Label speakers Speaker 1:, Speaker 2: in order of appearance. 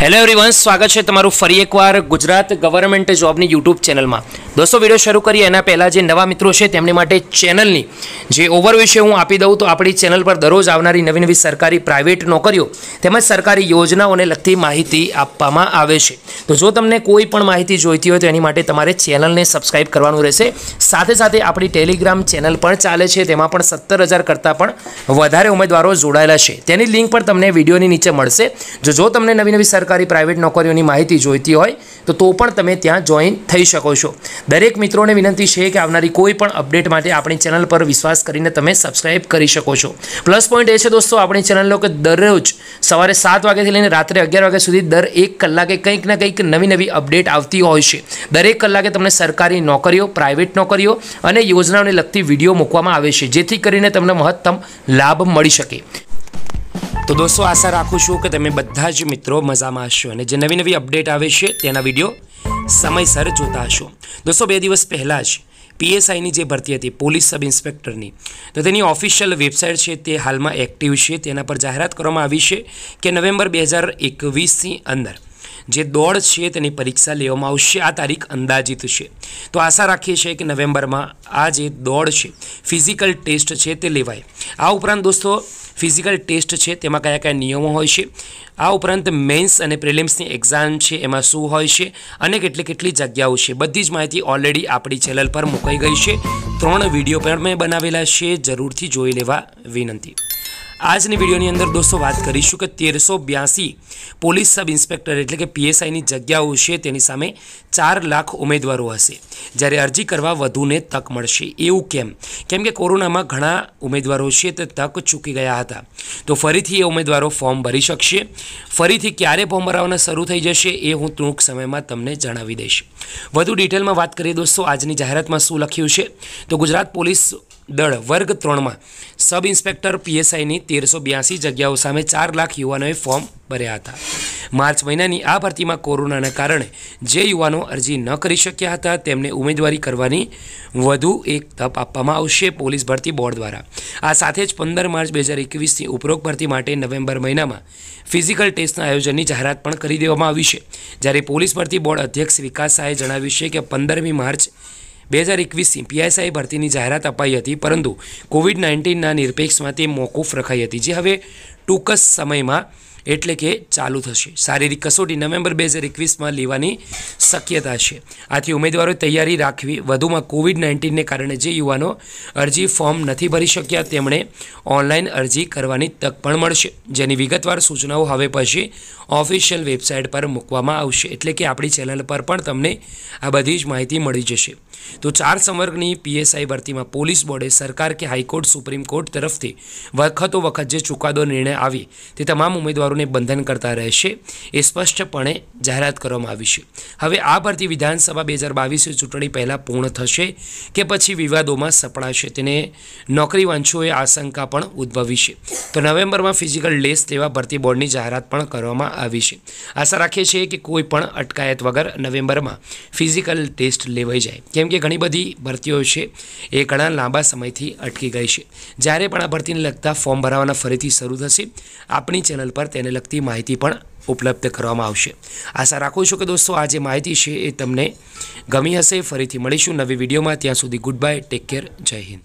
Speaker 1: hello everyone સ્વાગત છે તમારું ફરી એકવાર ગુજરાત ગવર્મેન્ટ જોબની યુટ્યુબ ચેનલમાં દોસ્તો વિડીયો શરૂ કરીએ એના પહેલાં જે નવા મિત્રો છે તેમની માટે ચેનલની જે ઓવરવ્યૂ છે હું આપી દઉં તો આપણી ચેનલ પર દરરોજ આવનારી નવી નવી સરકારી પ્રાઇવેટ નોકરીઓ તેમજ સરકારી યોજનાઓને લગતી માહિતી આપવામાં આવે છે તો જો તમને કોઈ પણ માહિતી જોઈતી હોય તો એની માટે તમારે ચેનલને સબસ્ક્રાઇબ કરવાનું રહેશે સાથે સાથે આપણી ટેલિગ્રામ ચેનલ પણ ચાલે છે તેમાં પણ સત્તર હજાર કરતાં પણ વધારે ઉમેદવારો જોડાયેલા છે તેની લિંક પણ તમને વિડીયોની નીચે મળશે જો જો તમને નવી નવી સરકારી પ્રાઇવેટ નોકરીઓની માહિતી જોઈતી હોય તો તો પણ તમે ત્યાં જોઈન થઈ શકો છો દરેક મિત્રોને વિનંતી છે કે આવનારી કોઈ પણ અપડેટ માટે આપણી ચેનલ પર વિશ્વાસ કરીને તમે સબસ્ક્રાઇબ કરી શકો છો પ્લસ પોઈન્ટ એ છે દોસ્તો આપણી ચેનલો કે દરરોજ સવારે સાત વાગ્યાથી લઈને રાત્રે અગિયાર વાગ્યા સુધી દર એક કલાકે કંઈક ને કંઈક નવી નવી અપડેટ આવતી હોય છે દરેક કલાકે તમને સરકારી નોકરીઓ પ્રાઇવેટ નોકરીઓ અને યોજનાઓને લગતી વિડીયો મૂકવામાં આવે છે જેથી કરીને તમને મહત્તમ લાભ મળી શકે તો દોસ્તો આશા રાખું છું કે તમે બધા જ મિત્રો મજામાં હશો અને જે નવી નવી અપડેટ આવે છે તેના વિડીયો સમયસર જોતા હશો દોસ્તો બે દિવસ પહેલાં જ પીએસઆઈની જે ભરતી હતી પોલીસ સબ ઇન્સ્પેક્ટરની તો તેની ઓફિશિયલ વેબસાઇટ છે તે હાલમાં એક્ટિવ છે તેના પર જાહેરાત કરવામાં આવી છે કે નવેમ્બર બે હજાર એકવીસની અંદર જે દોડ છે તેની પરીક્ષા લેવામાં આવશે આ તારીખ અંદાજિત છે તો આશા રાખીએ છીએ કે નવેમ્બરમાં આ જે દોડ છે ફિઝિકલ ટેસ્ટ છે તે લેવાય આ ઉપરાંત દોસ્તો ફિઝિકલ ટેસ્ટ છે તેમાં કયા કયા નિયમો હોય છે આ ઉપરાંત મેન્સ અને પ્રિલિમ્સની એક્ઝામ છે એમાં શું હોય છે અને કેટલી કેટલી જગ્યાઓ છે બધી જ માહિતી ઓલરેડી આપણી ચેનલ પર મુકાઈ ગઈ છે ત્રણ વિડીયો પણ મેં બનાવેલા છે જરૂરથી જોઈ લેવા વિનંતી આજની વિડીયોની અંદર દોસ્તો વાત કરીશું કે તેરસો બ્યાસી પોલીસ સબ ઇન્સ્પેક્ટર એટલે કે પીએસઆઈની જગ્યાઓ છે તેની સામે ચાર લાખ ઉમેદવારો હશે જ્યારે અરજી કરવા વધુને તક મળશે એવું કેમ કેમ કે કોરોનામાં ઘણા ઉમેદવારો છે તે તક ચૂકી ગયા હતા તો ફરીથી એ ઉમેદવારો ફોર્મ ભરી શકશે ફરીથી ક્યારે ફોર્મ ભરાવવાના શરૂ થઈ જશે એ હું ટૂંક સમયમાં તમને જણાવી દઈશ વધુ ડિટેલમાં વાત કરીએ દોસ્તો આજની જાહેરાતમાં શું લખ્યું છે તો ગુજરાત પોલીસ દળ વર્ગ ત્રણમાં સબ ઇન્સ્પેક્ટર પીએસઆઈની તેરસો બ્યાસી જગ્યાઓ સામે ચાર લાખ યુવાનોએ ફોર્મ ભર્યા હતા માર્ચ મહિનાની આ ભરતીમાં કોરોનાના કારણે જે યુવાનો અરજી ન કરી શક્યા હતા તેમને ઉમેદવારી કરવાની વધુ એક તપ આપવામાં આવશે પોલીસ ભરતી બોર્ડ દ્વારા આ સાથે જ પંદર માર્ચ બે હજાર એકવીસથી ઉપરોક્ત ભરતી માટે નવેમ્બર મહિનામાં ફિઝિકલ ટેસ્ટના આયોજનની જાહેરાત પણ કરી દેવામાં આવી છે જ્યારે પોલીસ ભરતી બોર્ડ અધ્યક્ષ વિકાસ શાહે જણાવ્યું છે કે પંદરમી માર્ચ બે હજાર એકવીસથી પીએસઆઈ ભરતીની જાહેરાત અપાઈ હતી પરંતુ કોવિડ નાઇન્ટીનના નિરપેક્ષમાં તે મોકૂફ રખાઈ હતી જે હવે ટૂંક જ સમયમાં એટલે કે ચાલુ થશે શારીરિક કસોટી નવેમ્બર બે હજાર એકવીસમાં લેવાની શક્યતા છે આથી ઉમેદવારોએ તૈયારી રાખવી વધુમાં કોવિડ નાઇન્ટીનને કારણે જે યુવાનો અરજી ફોર્મ નથી ભરી શક્યા તેમણે ઓનલાઈન અરજી કરવાની તક પણ મળશે જેની વિગતવાર સૂચનાઓ હવે પછી ઓફિશિયલ વેબસાઇટ પર મૂકવામાં આવશે એટલે કે આપણી ચેનલ પર પણ તમને આ બધી જ માહિતી મળી જશે તો ચાર સમર્ગની પીએસઆઈ ભરતીમાં પોલીસ બોર્ડે સરકાર કે હાઈકોર્ટ સુપ્રીમ કોર્ટ તરફથી વખતો વખત જે ચુકાદો નિર્ણય આવે તે તમામ ઉમેદવારોને બંધન કરતા રહેશે એ સ્પષ્ટપણે જાહેરાત કરવામાં આવી છે હવે આ ભરતી વિધાનસભા બે હજાર બાવીસની ચૂંટણી પહેલાં પૂર્ણ થશે કે પછી વિવાદોમાં સપડાશે તેને નોકરી વાંચોએ આશંકા પણ ઉદ્ભવી છે તો નવેમ્બરમાં ફિઝિકલ લેસ તેવા ભરતી બોર્ડની જાહેરાત પણ કરવામાં આવી છે આશા રાખીએ છીએ કે કોઈ પણ અટકાયત વગર નવેમ્બરમાં ફિઝિકલ ટેસ્ટ લેવાઈ જાય કેમ કે કે ઘણી બધી ભરતીઓ છે એ ઘણા લાંબા સમયથી અટકી ગઈ છે જ્યારે પણ આ ભરતીને લગતા ફોર્મ ભરાવાના ફરીથી શરૂ થશે આપણી ચેનલ પર તેને લગતી માહિતી પણ ઉપલબ્ધ કરવામાં આવશે આશા રાખું છું કે દોસ્તો આ જે માહિતી છે એ તમને ગમી હશે ફરીથી મળીશું નવી વિડીયોમાં ત્યાં સુધી ગુડ બાય ટેક કેર જય હિન્દ